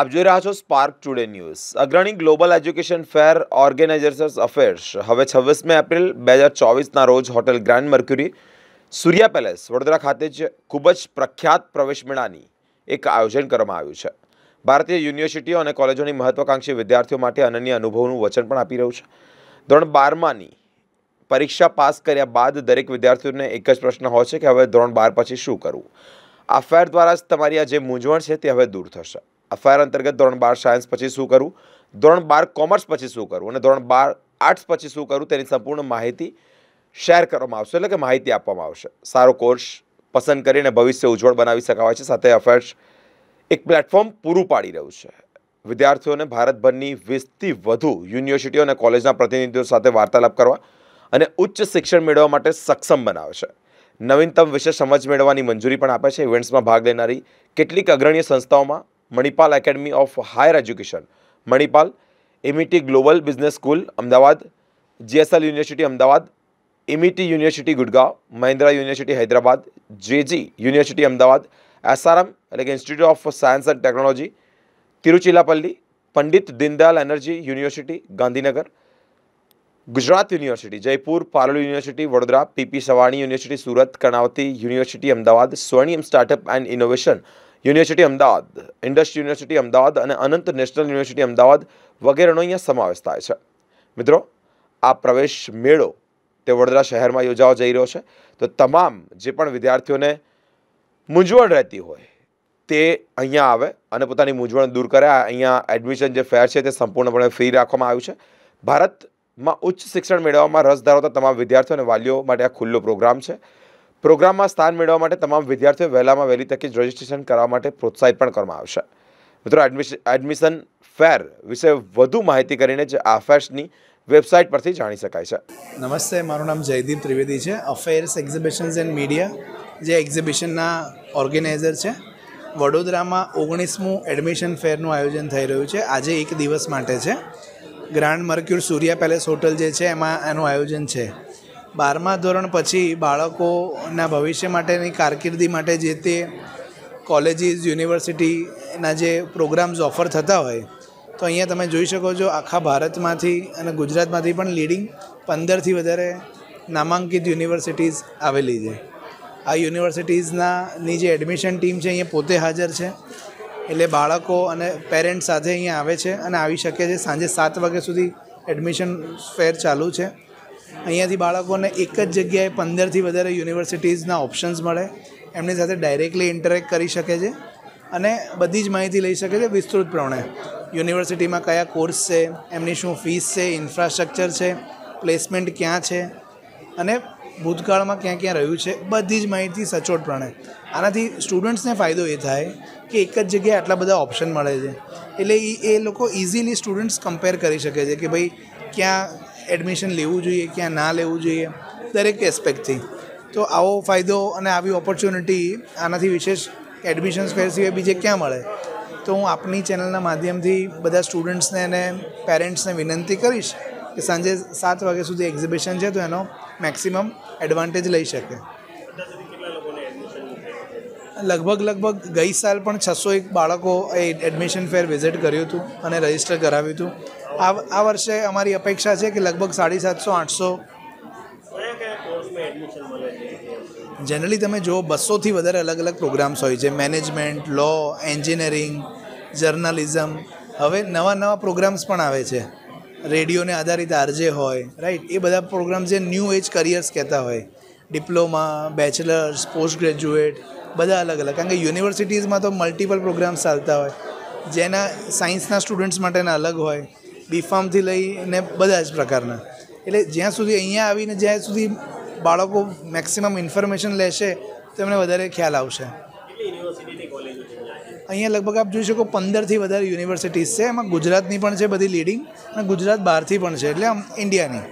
આપ જોઈ રહ્યા છો સ્પાર્ક ટુડે ન્યૂઝ અગ્રણી global education fair organisers affairs હવે છવ્વીસમી એપ્રિલ બે હજાર ચોવીસના રોજ hotel grand Mercure Surya palace Vadodara ખાતે જ ખૂબ જ પ્રખ્યાત પ્રવેશ મેળાની એક આયોજન કરવામાં આવ્યું છે ભારતીય યુનિવર્સિટીઓ અને કોલેજોની મહત્વાકાંક્ષી વિદ્યાર્થીઓ માટે અનન્ય અનુભવનું વચન પણ આપી રહ્યું છે ધોરણ બારમાની પરીક્ષા પાસ કર્યા બાદ દરેક વિદ્યાર્થીઓને એક જ પ્રશ્ન હોય છે કે હવે ધોરણ બાર પછી શું કરવું આ ફેર દ્વારા જ તમારી આ જે મૂંઝવણ છે તે હવે દૂર થશે અફાયર અંતર્ગત ધોરણ બાર સાયન્સ પછી શું કરવું ધોરણ બાર કોમર્સ પછી શું કરવું અને ધોરણ બાર આર્ટ્સ પછી શું કરવું તેની સંપૂર્ણ માહિતી શેર કરવામાં આવશે એટલે કે માહિતી આપવામાં આવશે સારો કોર્સ પસંદ કરીને ભવિષ્ય ઉજ્જવળ બનાવી શકાવાય છે સાથે અફેર્સ એક પ્લેટફોર્મ પૂરું પાડી રહ્યું છે વિદ્યાર્થીઓને ભારતભરની વીસથી વધુ યુનિવર્સિટીઓ અને કોલેજના પ્રતિનિધિઓ સાથે વાર્તાલાપ કરવા અને ઉચ્ચ શિક્ષણ મેળવવા માટે સક્ષમ બનાવે છે નવીનતમ વિશે સમજ મેળવવાની મંજૂરી પણ આપે છે ઇવેન્ટ્સમાં ભાગ લેનારી કેટલીક અગ્રણીય સંસ્થાઓમાં Manipal academy of higher education Manipal MET e global business school Ahmedabad GSL university Ahmedabad MET e university Gurgaon Mahindra university Hyderabad JG university Ahmedabad SRM એટલે કે institute of science and technology Tiruchirappalli Pandit Deendayal energy university Gandhinagar Gujarat university Jaipur Parul university Vadodara PP Savani university Surat Karnavati university Ahmedabad Swarnim startup and innovation university Ahmedabad industry university Ahmedabad અને Anant national university Ahmedabad વગેરેનો અહીંયા સમાવેશ થાય છે મિત્રો આ પ્રવેશ મેળો તે વડોદરા શહેરમાં યોજાવા જઈ રહ્યો છે તો તમામ જે પણ વિદ્યાર્થીઓને મૂંઝવણ રહેતી હોય તે અહીંયા આવે અને પોતાની મૂંઝવણ દૂર કરે અહીંયા એડમિશન જે ફેર છે તે સંપૂર્ણપણે ફ્રી રાખવામાં આવ્યું છે ભારતમાં ઉચ્ચ શિક્ષણ મેળવવામાં રસ ધરાવતા તમામ વિદ્યાર્થીઓ અને વાલીઓ માટે આ ખુલ્લો પ્રોગ્રામ છે પ્રોગ્રામમાં સ્થાન મેળવવા માટે તમામ વિદ્યાર્થીઓ વહેલામાં વહેલી તકે જ રજિસ્ટ્રેશન કરવા માટે પ્રોત્સાહિત પણ કરવામાં આવશે મિત્રો એડમિશન ફેર વિશે વધુ માહિતી કરીને જ આ ફેર્સની વેબસાઇટ પરથી જાણી શકાય છે નમસ્તે મારું નામ જયદીપ ત્રિવેદી છે અફેર્સ એક્ઝિબિશન્સ એન્ડ મીડિયા જે એક્ઝિબિશનના ઓર્ગેનાઇઝર છે વડોદરામાં ઓગણીસમું એડમિશન ફેરનું આયોજન થઈ રહ્યું છે આજે એક દિવસ માટે છે grand Mercure Surya palace hotel જે છે એમાં એનું આયોજન છે બારમા ધોરણ પછી બાળકોના ભવિષ્ય માટેની કારકિર્દી માટે જે તે કોલેજીસ યુનિવર્સિટીના જે પ્રોગ્રામ્સ ઓફર થતા હોય તો અહીંયા તમે જોઈ શકો છો આખા ભારતમાંથી અને ગુજરાતમાંથી પણ લીડિંગ પંદરથી વધારે નામાંકિત યુનિવર્સિટીઝ આવેલી છે આ યુનિવર્સિટીઝનાની જે એડમિશન ટીમ છે અહીંયા પોતે હાજર છે એટલે બાળકો અને પેરેન્ટ્સ સાથે અહીંયા આવે છે અને આવી શકે છે સાંજે સાત વાગ્યા સુધી એડમિશન ફેર ચાલુ છે અહીંયાથી બાળકોને એક જ જગ્યાએ પંદરથી વધારે યુનિવર્સિટીઝના ઓપ્શન્સ મળે એમની સાથે ડાયરેક્ટલી ઇન્ટરેક્ટ કરી શકે છે અને બધી જ માહિતી લઈ શકે છે વિસ્તૃત પ્રમાણે યુનિવર્સિટીમાં કયા કોર્સ છે એમની શું ફીસ છે ઇન્ફ્રાસ્ટ્રક્ચર છે પ્લેસમેન્ટ ક્યાં છે અને ભૂતકાળમાં ક્યાં ક્યાં રહ્યું છે બધી જ માહિતી સચોટ પ્રમાણે આનાથી સ્ટુડન્ટ્સને ફાયદો એ થાય કે એક જ જગ્યાએ આટલા બધા ઓપ્શન મળે છે એટલે એ લોકો ઇઝીલી સ્ટુડન્ટ્સ કમ્પેર કરી શકે છે કે ભાઈ ક્યાં એડમિશન લેવું જોઈએ ક્યાં ના લેવું જોઈએ દરેક એસ્પેક્ટથી તો આવો ફાયદો અને આવી ઓપોર્ચ્યુનિટી આનાથી વિશેષ એડમિશન્સ ફેર સિવાય બીજે ક્યાં મળે તો હું આપની ચેનલના માધ્યમથી બધા સ્ટુડન્ટ્સને અને પેરેન્ટ્સને વિનંતી કરીશ કે સાંજે સાત વાગ્યા સુધી એક્ઝિબિશન છે તો એનો મેક્સિમમ એડવાન્ટેજ લઈ શકે લગભગ લગભગ ગઈ સાલ પણ છસો એક બાળકો એ એડમિશન ફેર વિઝિટ કર્યું હતું અને રજિસ્ટર કરાવ્યું હતું આ વર્ષે અમારી અપેક્ષા છે કે લગભગ સાડી સાતસો આઠસો જનરલી તમે જુઓ બસોથી વધારે અલગ અલગ પ્રોગ્રામ્સ હોય છે મેનેજમેન્ટ લો એન્જિનિયરિંગ જર્નલિઝમ હવે નવા નવા પ્રોગ્રામ્સ પણ આવે છે રેડિયોને આધારિત આરજે હોય રાઈટ એ બધા પ્રોગ્રામ્સ જે ન્યૂ એજ કરિયર્સ કહેતા હોય ડિપ્લોમા બેચલર્સ પોસ્ટ ગ્રેજ્યુએટ બધા અલગ અલગ કારણ કે યુનિવર્સિટીઝમાં તો મલ્ટિપલ પ્રોગ્રામ્સ ચાલતા હોય જેના સાયન્સના સ્ટુડન્ટ્સ માટેના અલગ હોય બીફાર્મથી લઈને બધા જ પ્રકારના એટલે જ્યાં સુધી અહીંયા આવીને જ્યાં સુધી બાળકો મેક્સિમમ ઇન્ફોર્મેશન લેશે તો એમને વધારે ખ્યાલ આવશે અહીંયા લગભગ આપ જોઈ શકો પંદરથી વધારે યુનિવર્સિટીઝ છે એમાં ગુજરાતની પણ છે બધી લીડિંગ અને ગુજરાત બહારથી પણ છે એટલે આમ ઇન્ડિયાની